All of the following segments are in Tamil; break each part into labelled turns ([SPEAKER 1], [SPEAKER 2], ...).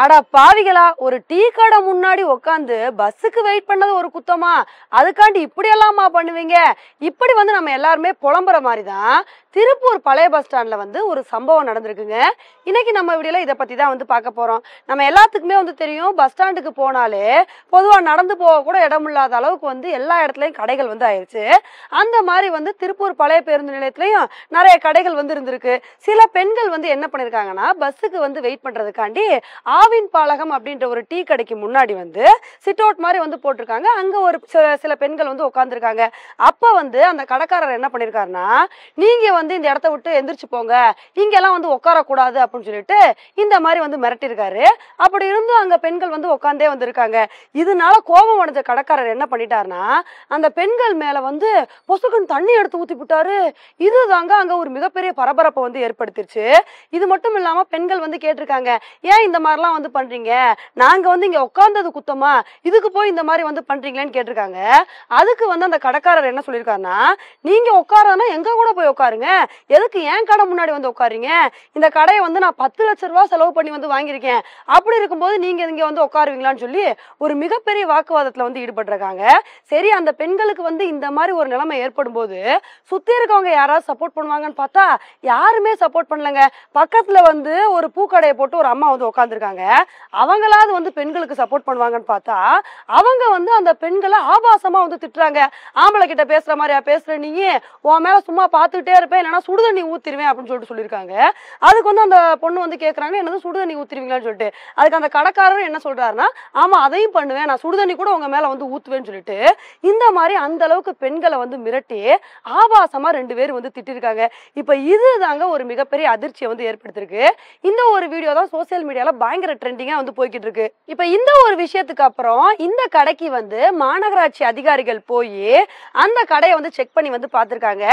[SPEAKER 1] அடா பாவிகளா ஒரு டீ கடை முன்னாடி உட்காந்து பஸ்ஸுக்கு வெயிட் பண்ணது ஒரு குத்தமா அதுக்காண்டி இப்படி எல்லாமா பண்ணுவீங்க இப்படி வந்து நம்ம எல்லாருமே புலம்புற மாதிரி தான் திருப்பூர் பழைய பஸ் ஸ்டாண்டில் வந்து ஒரு சம்பவம் நடந்திருக்குங்க இன்னைக்கு நம்ம வீடியோல இதை பற்றி தான் வந்து பார்க்க போகிறோம் நம்ம எல்லாத்துக்குமே வந்து தெரியும் பஸ் ஸ்டாண்டுக்கு போனாலே பொதுவாக நடந்து போக கூட இடம் இல்லாத அளவுக்கு வந்து எல்லா இடத்துலையும் கடைகள் வந்து ஆயிடுச்சு அந்த மாதிரி வந்து திருப்பூர் பழைய பேருந்து நிலையத்துலையும் நிறைய கடைகள் வந்து இருந்திருக்கு சில பெண்கள் வந்து என்ன பண்ணியிருக்காங்கன்னா பஸ்ஸுக்கு வந்து வெயிட் பண்ணுறதுக்காண்டி ஆவின் பாலகம் அப்படின்ற ஒரு டீ கடைக்கு முன்னாடி வந்து சிட் அவுட் மாதிரி வந்து போட்டிருக்காங்க அங்கே ஒரு சில பெண்கள் வந்து உட்காந்துருக்காங்க அப்போ வந்து அந்த கடைக்காரர் என்ன பண்ணியிருக்காருன்னா நீங்கள் வந்து இந்த இடத்த விட்டு எந்திரிச்சு போங்க எல்லாம் வந்து உட்காரக்கூடாது அப்படின்னு சொல்லிட்டு இந்த மாதிரி வந்து மிரட்டியிருக்காரு அப்படி இருந்தும் அங்கே பெண்கள் வந்து உட்காந்தே வந்திருக்காங்க இதனால கோபம் அடைஞ்ச கடைக்காரர் என்ன பண்ணிட்டாருன்னா அந்த பெண்கள் மேலே வந்து பொசுக்குன்னு தண்ணி எடுத்து ஊற்றி விட்டாரு இது தாங்க அங்கே ஒரு மிகப்பெரிய பரபரப்பை வந்து ஏற்படுத்திருச்சு இது மட்டும் இல்லாமல் பெண்கள் வந்து கேட்டிருக்காங்க ஏன் இந்த மாதிரிலாம் வந்து பண்ணுறீங்க நாங்கள் வந்து இங்கே உட்காந்தது குத்தமா இதுக்கு போய் இந்த மாதிரி வந்து பண்றீங்களேன்னு கேட்டிருக்காங்க அதுக்கு வந்து அந்த கடைக்காரர் என்ன சொல்லியிருக்காருன்னா நீங்கள் உட்காரனா எங்க கூட போய் உட்காருங்க எதுக்கு ஏன் கடை முன்னாடி வந்து உட்காருங்க இந்த கடையை வந்து நான் பத்து லட்ச ரூபா செலவு பண்ணி வந்து வாங்கியிருக்கேன் அப்படி இருக்கும்போது நீங்க இங்க வந்து உட்காருவீங்களான்னு சொல்லி ஒரு மிகப்பெரிய வாக்குவாதத்துல வந்து ஈடுபட்டிருக்காங்க சரி அந்த பெண்களுக்கு வந்து இந்த மாதிரி ஒரு நிலைமை ஏற்படும் போது சுத்தி இருக்கவங்க யாராவது சப்போர்ட் பண்ணுவாங்கன்னு பார்த்தா யாருமே சப்போர்ட் பண்ணலங்க பக்கத்துல வந்து ஒரு பூக்கடையை போட்டு ஒரு அம்மா வந்து உட்காந்துருக்காங்க அவங்களாவது வந்து பெண்களுக்கு சப்போர்ட் பண்ணுவாங்கன்னு பார்த்தா அவங்க வந்து அந்த பெண்களை ஆபாசமா வந்து திட்டுறாங்க ஆம்பளை கிட்ட பேசுற மாதிரியா பேசுற நீ உன் மேல சும்மா பார்த்துக்கிட்டே இருப்பேன் இல்லைன்னா சுடு தண்ணி ஊத்திருவேன் அப்படின்னு சொல்லிட்டு சொல்லியிருக்காங்க அதுக்கு வந்து அந்த பொண்ணு வந்து கேட்குறாங்க என்னது சுடு தண்ணி ஊத்திருவீங்களான்னு சொல்லிட்டு அதுக்கு அந்த கடைக்காரரும் என்ன சொல்றாருன்னா ஆமா அதையும் பண்ணுவேன் நான் சுடு கூட உங்க மேல வந்து ஊத்துவேன்னு சொல்லிட்டு இந்த மாதிரி அந்த அளவுக்கு பெண்களை வந்து மிரட்டி ஆபாசமா ரெண்டு பேரும் வந்து திட்டிருக்காங்க இப்ப இது தாங்க ஒரு மிகப்பெரிய அதிர்ச்சியை வந்து ஏற்படுத்திருக்கு இந்த ஒரு வீடியோ தான் சோசியல் மீடியால பயங்கர ட்ரெண்டிங்கா வந்து போய்கிட்டு இருக்கு இப்ப இந்த ஒரு விஷயத்துக்கு அப்புறம் இந்த கடைக்கு வந்து மாநகராட்சி அதிகாரிகள் போய் அந்த கடையை வந்து செக் பண்ணி வந்து பார்த்துருக்காங்க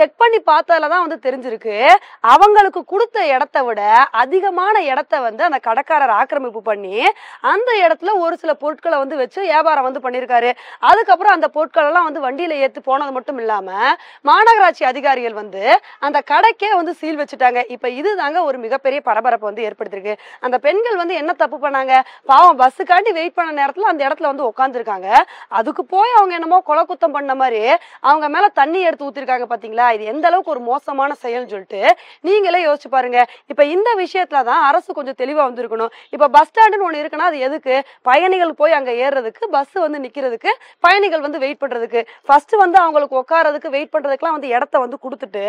[SPEAKER 1] செக் பண்ணி பார்த்த தான் வந்து தெரிஞ்சிருக்கு அவங்களுக்கு கொடுத்த இடத்த விட அதிகமான இடத்த வந்து அந்த கடைக்காரர் ஆக்கிரமிப்பு பண்ணி அந்த இடத்துல ஒரு சில பொருட்களை வந்து வச்சு வியாபாரம் வந்து பண்ணியிருக்காரு அதுக்கப்புறம் அந்த பொருட்கள் எல்லாம் வந்து வண்டியில ஏத்து போனது மட்டும் இல்லாம மாநகராட்சி அதிகாரிகள் வந்து அந்த கடைக்கே வந்து சீல் வச்சுட்டாங்க இப்ப இது தாங்க ஒரு மிகப்பெரிய பரபரப்பு வந்து ஏற்படுத்திருக்கு அந்த பெண்கள் வந்து என்ன தப்பு பண்ணாங்க பாவம் பஸ்ஸுக்காண்டி வெயிட் பண்ண நேரத்துல அந்த இடத்துல வந்து உட்காந்துருக்காங்க அதுக்கு போய் அவங்க என்னமோ கொலை குத்தம் பண்ண மாதிரி அவங்க மேல தண்ணி எடுத்து ஊத்திருக்காங்க பாத்தீங்களா இது எந்த அளவுக்கு ஒரு மோசமான செயல்னு சொல்லிட்டு நீங்களே யோசிச்சு பாருங்க இப்ப இந்த விஷயத்துல தான் அரசு கொஞ்சம் தெளிவா வந்திருக்கணும் இப்ப பஸ் ஸ்டாண்டுன்னு ஒண்ணு இருக்குன்னா அது எதுக்கு பயணிகள் போய் அங்க ஏறுறதுக்கு பஸ் வந்து நிக்கிறதுக்கு பயணிகள் வந்து வெயிட் பண்றதுக்கு ஃபர்ஸ்ட் வந்து அவங்களுக்கு உட்காரதுக்கு வெயிட் பண்றதுக்குலாம் வந்து இடத்த வந்து கொடுத்துட்டு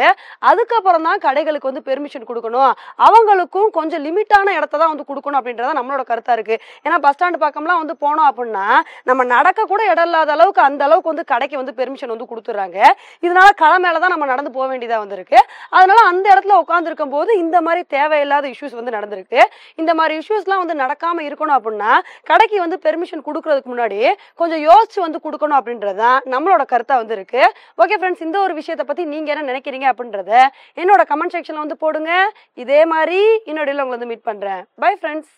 [SPEAKER 1] அதுக்கப்புறம் தான் கடைகளுக்கு வந்து பெர்மிஷன் கொடுக்கணும் அவங்களுக்கும் கொஞ்சம் லிமிட்டான இடத்த தான் வந்து கொடுக்கணும் அப்படின்றத நம்மளோட கருத்தா இருக்கு ஏன்னா பஸ் ஸ்டாண்டு பக்கம்லாம் வந்து போனோம் அப்படின்னா நம்ம நடக்க கூட இடம் இல்லாத அளவுக்கு அந்த அளவுக்கு வந்து கடைக்கு வந்து பெர்மிஷன் வந்து கொடுத்துறாங்க இதனால கடை மேலதான் நம்ம நடந்து போக வேண்டியதா உட்காந்துருக்கு அதனால அந்த இடத்துல உட்காந்துருக்கும் போது இந்த மாதிரி தேவையில்லாத இஷ்யூஸ் வந்து நடந்திருக்கு இந்த மாதிரி இஷ்யூஸ்லாம் வந்து நடக்காம இருக்கணும் அப்படின்னா கடைக்கு வந்து பெர்மிஷன் கொடுக்கறதுக்கு முன்னாடி கொஞ்சம் யோசிச்சு வந்து கொடுக்கணும் அப்படின்றது தான் நம்மளோட கருத்தா வந்து இருக்கு ஓகே ஃப்ரெண்ட்ஸ் இந்த ஒரு விஷயத்த பத்தி நீங்க என்ன நினைக்கிறீங்க அப்படின்றத என்னோட கமெண்ட் செக்ஷன்ல வந்து போடுங்க இதே மாதிரி இன்னொடையில உங்களை வந்து மீட் பண்றேன் பை ஃப்ரெண்ட்ஸ்